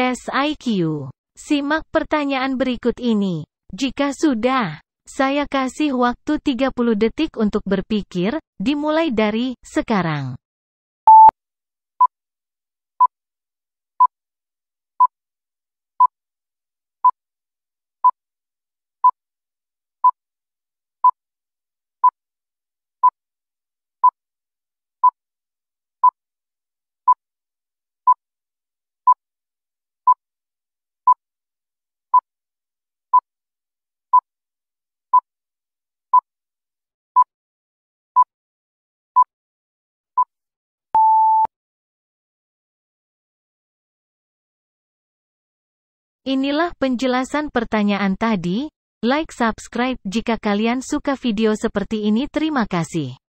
tes IQ. Simak pertanyaan berikut ini. Jika sudah, saya kasih waktu 30 detik untuk berpikir, dimulai dari sekarang. Inilah penjelasan pertanyaan tadi. Like subscribe jika kalian suka video seperti ini terima kasih.